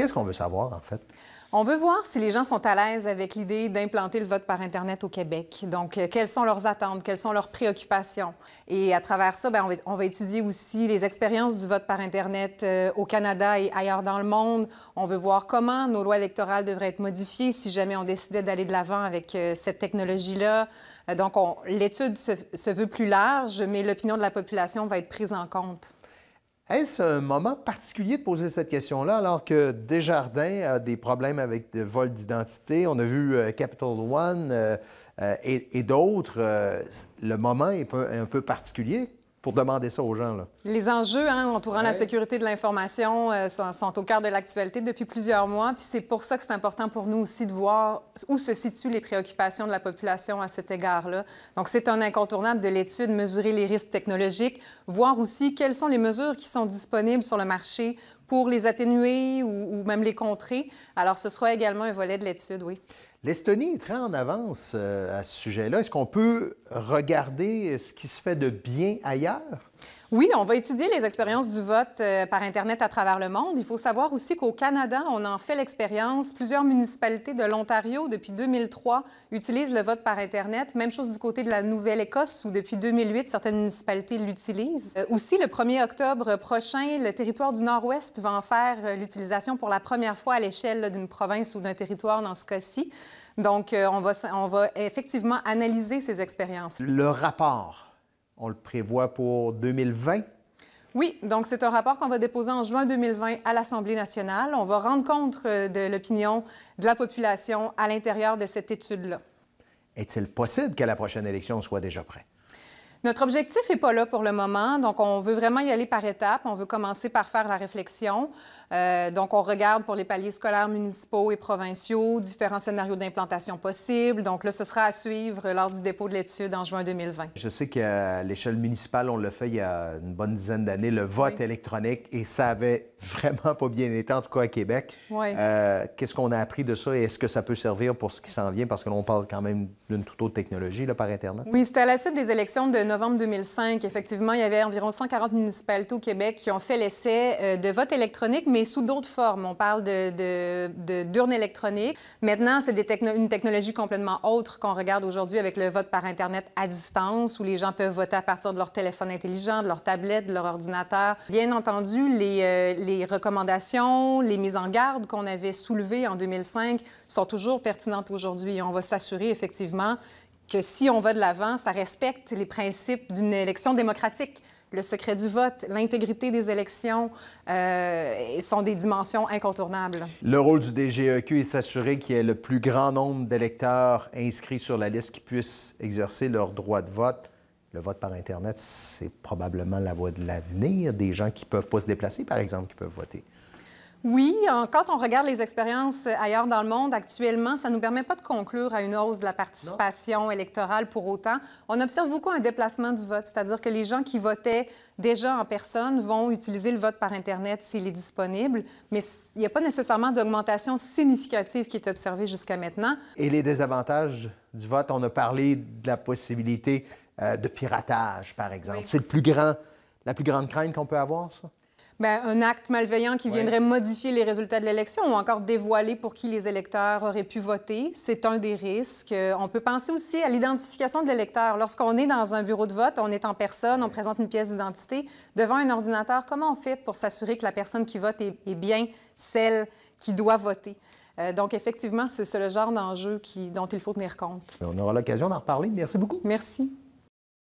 Qu'est-ce qu'on veut savoir, en fait? On veut voir si les gens sont à l'aise avec l'idée d'implanter le vote par Internet au Québec. Donc, euh, quelles sont leurs attentes, quelles sont leurs préoccupations. Et à travers ça, ben, on, va, étudier aussi les expériences du vote par Internet euh, au Canada et ailleurs dans le monde. On veut voir comment nos lois électorales devraient être modifiées si jamais on décidait d'aller de l'avant avec euh, cette technologie-là. donc, l'étude se veut plus large, mais l'opinion de la population va être prise en compte. Est-ce un moment particulier de poser cette question-là alors que Desjardins a des problèmes avec des vols d'identité? On a vu euh, Capital One euh, euh, et d'autres. le moment est un peu particulier pour demander ça aux gens. Les enjeux hein, entourant la sécurité de l'information euh, sont, au cœur de l'actualité depuis plusieurs mois. Puis c'est pour ça que c'est important pour nous aussi de voir où se situent les préoccupations de la population à cet égard-là. Donc c'est un incontournable de l'étude, mesurer les risques technologiques, voir aussi quelles sont les mesures qui sont disponibles sur le marché pour les atténuer ou, ou même les contrer. Alors ce sera également un volet de l'étude, oui. L'Estonie est très en avance euh, à ce sujet-là. Est-ce qu'on peut regarder ce qui se fait de bien ailleurs? Oui, on va étudier les expériences du vote euh, par Internet à travers le monde. Il faut savoir aussi qu'au Canada, on en fait l'expérience. Plusieurs municipalités de l'Ontario, depuis 2003, utilisent le vote par Internet. Même chose du côté de la Nouvelle-Écosse, où depuis 2008, certaines municipalités l'utilisent. Euh, aussi, le 1er octobre prochain, le territoire du Nord-Ouest va en faire euh, l'utilisation pour la première fois à l'échelle d'une province ou d'un territoire, dans ce cas-ci. Donc, on va, on va effectivement analyser ces expériences. Le rapport on le prévoit pour 2020. Oui, donc c'est un rapport qu'on va déposer en juin 2020 à l'Assemblée nationale. On va rendre compte euh, de l'opinion de la population à l'intérieur de cette étude-là. Est-il possible que la prochaine élection, soit déjà prêt? Notre objectif n'est pas là pour le moment, donc on veut vraiment y aller par étapes. On veut commencer par faire la réflexion. Euh, donc on regarde pour les paliers scolaires municipaux et provinciaux différents scénarios d'implantation possibles. Donc là, ce sera à suivre lors du dépôt de l'étude en juin 2020. Je sais qu'à l'échelle municipale, on l'a fait il y a une bonne dizaine d'années, le vote électronique, et ça avait vraiment pas bien été, en tout cas à Québec. Oui. Euh, qu'est-ce qu'on a appris de ça et est-ce que ça peut servir pour ce qui s'en vient? Parce que l'on parle quand même d'une toute autre technologie là, par Internet. Oui, c'était à la suite des élections de novembre 2005, effectivement, il y avait environ 140 municipalités au Québec qui ont fait l'essai euh, de vote électronique, mais sous d'autres formes. On parle de, d'urnes électroniques. Maintenant, c'est une technologie complètement autre qu'on regarde aujourd'hui avec le vote par Internet à distance, où les gens peuvent voter à partir de leur téléphone intelligent, de leur tablette, de leur ordinateur. Bien entendu, les, euh, les recommandations, les mises en garde qu'on avait soulevées en 2005 sont toujours pertinentes aujourd'hui. On va s'assurer effectivement que si on va de l'avant, ça respecte les principes d'une élection démocratique. Le secret du vote, l'intégrité des élections euh, sont des dimensions incontournables. Le rôle du DGEQ est s'assurer qu'il y ait le plus grand nombre d'électeurs inscrits sur la liste qui puissent exercer leur droit de vote. Le vote par Internet, c'est probablement la voie de l'avenir des gens qui ne peuvent pas se déplacer, par exemple, qui peuvent voter. Oui, quand on regarde les expériences ailleurs dans le monde, actuellement, ça ne nous permet pas de conclure à une hausse de la participation électorale pour autant. On observe beaucoup un déplacement du vote, c'est-à-dire que les gens qui votaient déjà en personne vont utiliser le vote par Internet s'il est disponible, mais il n'y a pas nécessairement d'augmentation significative qui est observée jusqu'à maintenant. Et les désavantages du vote, on a parlé de la possibilité euh, de piratage, par exemple. C'est le plus grand, la plus grande crainte qu'on peut avoir, ça? Ben, un acte malveillant qui viendrait modifier les résultats de l'élection ou encore dévoiler pour qui les électeurs auraient pu voter, c'est un des risques. Euh, on peut penser aussi à l'identification de l'électeur. Lorsqu'on est dans un bureau de vote, on est en personne, on présente une pièce d'identité devant un ordinateur. Comment on fait pour s'assurer que la personne qui vote est, bien celle qui doit voter? Euh, donc, effectivement, c'est le genre d'enjeu dont il faut tenir compte. On aura l'occasion d'en reparler. Merci beaucoup. Merci.